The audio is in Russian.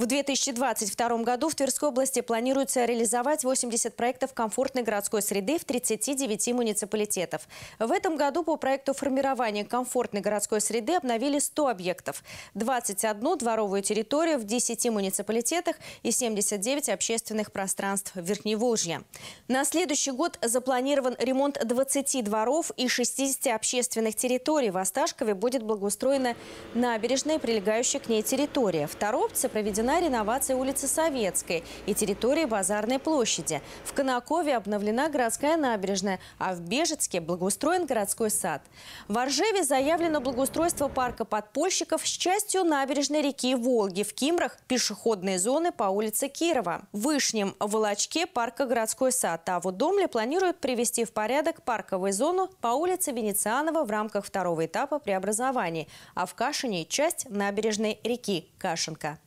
В 2022 году в Тверской области планируется реализовать 80 проектов комфортной городской среды в 39 муниципалитетов. В этом году по проекту формирования комфортной городской среды обновили 100 объектов, 21 дворовую территорию в 10 муниципалитетах и 79 общественных пространств Верхневолжья. На следующий год запланирован ремонт 20 дворов и 60 общественных территорий. В Осташкове будет благоустроена набережная прилегающая к ней территория. В Торопце проведена завершена реновация улицы Советской и территории Базарной площади. В Конакове обновлена городская набережная, а в Бежецке благоустроен городской сад. В Оржеве заявлено благоустройство парка подпольщиков с частью набережной реки Волги. В Кимрах – пешеходные зоны по улице Кирова. В Вышнем – Волочке парка городской сад. А в Удомле планируют привести в порядок парковую зону по улице Венецианова в рамках второго этапа преобразования. А в Кашине – часть набережной реки Кашинка.